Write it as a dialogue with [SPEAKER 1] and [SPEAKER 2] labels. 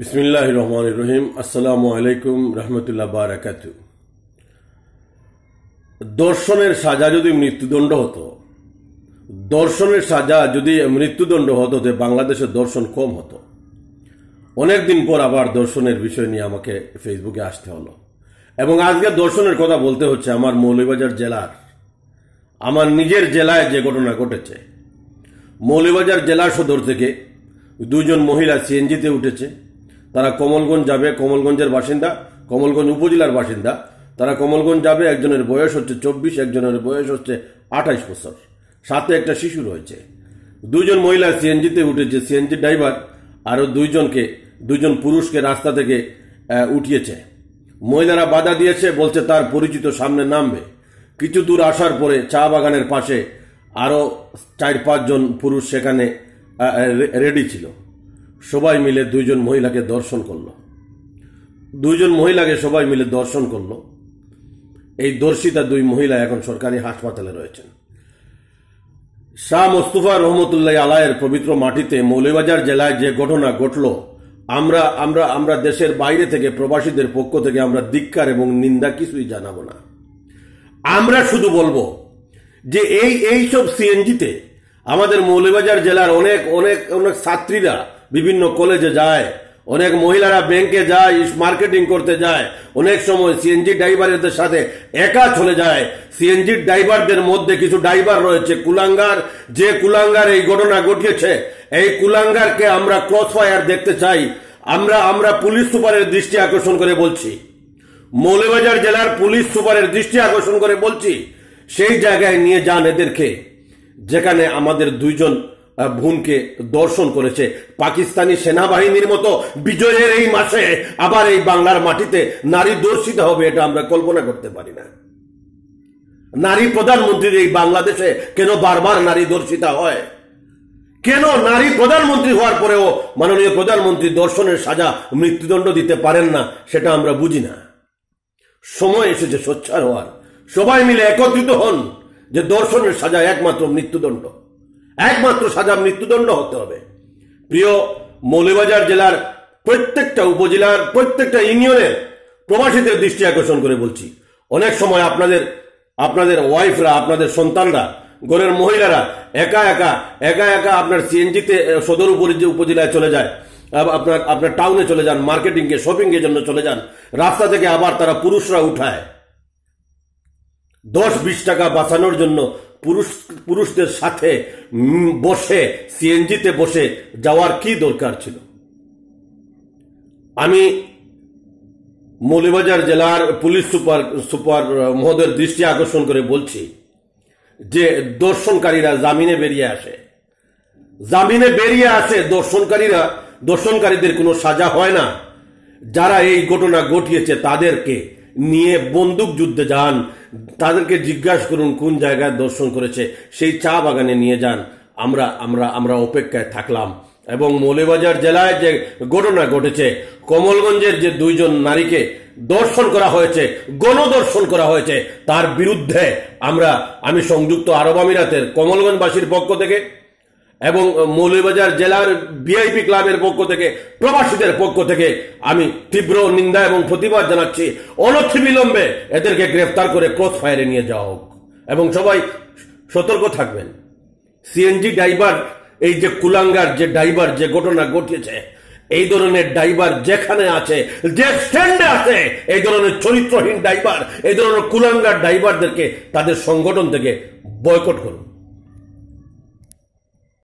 [SPEAKER 1] বিসমিল্লাহ রহমান রহিম আসসালামু আলাইকুম রহমতুল্লাহ বারাকাত দর্শনের সাজা যদি মৃত্যুদণ্ড হতো দর্শনের সাজা যদি মৃত্যুদণ্ড হতো যে বাংলাদেশের দর্শন কম হতো অনেক দিন পর আবার দর্শনের বিষয় নিয়ে আমাকে ফেসবুকে আসতে হলো এবং আজকে দর্শনের কথা বলতে হচ্ছে আমার মৌলীবাজার জেলার আমার নিজের জেলায় যে ঘটনা ঘটেছে মৌলীবাজার জেলা সদর থেকে দুজন মহিলা সিএনজিতে উঠেছে তারা কমলগঞ্জ যাবে কমলগঞ্জের বাসিন্দা কমলগঞ্জ উপজেলার বাসিন্দা তারা কমলগঞ্জ যাবে একজনের বয়স হচ্ছে চব্বিশ একজনের বয়স হচ্ছে আঠাশ বছর সাথে একটা শিশু রয়েছে দুজন মহিলা সিএনজিতে উঠেছে সিএনজি ড্রাইভার আরও দুইজনকে দুজন পুরুষকে রাস্তা থেকে উঠিয়েছে মহিলারা বাধা দিয়েছে বলছে তার পরিচিত সামনে নামবে কিছু দূর আসার পরে চা বাগানের পাশে আরও চার পাঁচজন পুরুষ সেখানে রেডি ছিল সবাই মিলে দুইজন মহিলাকে দর্শন করল দুইজন মহিলাকে সবাই মিলে দর্শন করল এই দর্শিতা দুই মহিলা এখন সরকারি হাসপাতালে রয়েছেন শাহ মোস্তফা রহমতুল্লাহ আলায়ের পবিত্র মাটিতে মৌলবাজার জেলায় যে ঘটনা ঘটল আমরা আমরা আমরা দেশের বাইরে থেকে প্রবাসীদের পক্ষ থেকে আমরা ধিক্কার এবং নিন্দা কিছুই জানাবো না আমরা শুধু বলবো যে এই এইসব সিএনজিতে আমাদের মৌলবাজার জেলার অনেক অনেক অনেক ছাত্রীরা বিভিন্ন কলেজে যায় অনেক মহিলারা ব্যাংকে যায় মার্কেটিং করতে যায় অনেক সময় সিএনজি ড্রাইভারদের সাথে একা চলে যায় সিএনজি ড্রাইভারদের মধ্যে কিছু ড্রাইভার রয়েছে কুলাঙ্গার যে কুলাঙ্গার এই ঘটনা ঘটিয়েছে এই কুলাঙ্গারকে আমরা ক্রস ফায়ার দেখতে চাই আমরা আমরা পুলিশ সুপারের দৃষ্টি আকর্ষণ করে বলছি মৌলবাজার জেলার পুলিশ সুপারের দৃষ্টি আকর্ষণ করে বলছি সেই জায়গায় নিয়ে যান এদেরকে যেখানে আমাদের দুইজন ভুনকে দর্শন করেছে পাকিস্তানি সেনাবাহিনীর মতো বিজয়ের এই মাসে আবার এই বাংলার মাটিতে নারী দর্শিত হবে এটা আমরা কল্পনা করতে পারি না নারী প্রধানমন্ত্রীর এই বাংলাদেশে কেন বারবার নারী দর্শিতা হয় কেন নারী প্রধানমন্ত্রী হওয়ার পরেও মাননীয় প্রধানমন্ত্রী দর্শনের সাজা মৃত্যুদণ্ড দিতে পারেন না সেটা আমরা বুঝি না সময় এসেছে স্বচ্ছার হওয়ার সবাই মিলে একত্রিত হন যে দর্শনের সাজা একমাত্র মৃত্যুদণ্ড একমাত্র সাজা মৃত্যুদণ্ড হতে হবে প্রিয় মৌলবাজার জেলার প্রত্যেকটা উপজেলার প্রত্যেকটা ইউনিয়নের প্রবাসীদের দৃষ্টি আকর্ষণ করে বলছি অনেক সময় আপনাদের আপনাদের ওয়াইফরা আপনাদের সন্তানরা ঘরের মহিলারা একা একা একা একা আপনার সিএনজিতে সদর যে উপজেলায় চলে যায় আপনার আপনার টাউনে চলে যান শপিং শপিংয়ের জন্য চলে যান রাস্তা থেকে আবার তারা পুরুষরা উঠায় দশ বিশ টাকা বাঁচানোর জন্য পুরুষ পুরুষদের সাথে বসে সিএনজিতে বসে যাওয়ার কি দরকার ছিল আমি মৌলিবাজার জেলার পুলিশ সুপার সুপার মহোদয়ের দৃষ্টি আকর্ষণ করে বলছি যে দর্শনকারীরা জামিনে বেরিয়ে আসে জামিনে বেরিয়ে আসে দর্শনকারীরা দর্শনকারীদের কোনো সাজা হয় না যারা এই ঘটনা ঘটিয়েছে তাদেরকে নিয়ে বন্দুক যুদ্ধে যান তাদেরকে জিজ্ঞাসা করুন কোন জায়গায় দর্শন করেছে সেই চা বাগানে নিয়ে যান আমরা আমরা আমরা অপেক্ষায় থাকলাম এবং মৌলিবাজার জেলায় যে ঘটনা ঘটেছে কমলগঞ্জের যে দুইজন নারীকে দর্শন করা হয়েছে গণদর্শন করা হয়েছে তার বিরুদ্ধে আমরা আমি সংযুক্ত আরব আমিরাতের কমলগঞ্জবাসীর পক্ষ থেকে এবং মৌলীবাজার জেলার বিআইপি ক্লাবের পক্ষ থেকে প্রবাসীদের পক্ষ থেকে আমি তীব্র নিন্দা এবং প্রতিবাদ জানাচ্ছি অনতিবিলম্বে এদেরকে গ্রেফতার করে ক্রস ফায়ারে নিয়ে যাওয়া হোক এবং সবাই সতর্ক থাকবেন সিএনজি ড্রাইভার এই যে কুলাঙ্গার যে ড্রাইভার যে ঘটনা ঘটিয়েছে এই ধরনের ড্রাইভার যেখানে আছে যে স্ট্যান্ডে আছে এই ধরনের চরিত্রহীন ড্রাইভার এই ধরনের কুলাঙ্গার ড্রাইভারদেরকে তাদের সংগঠন থেকে বয়কট করুন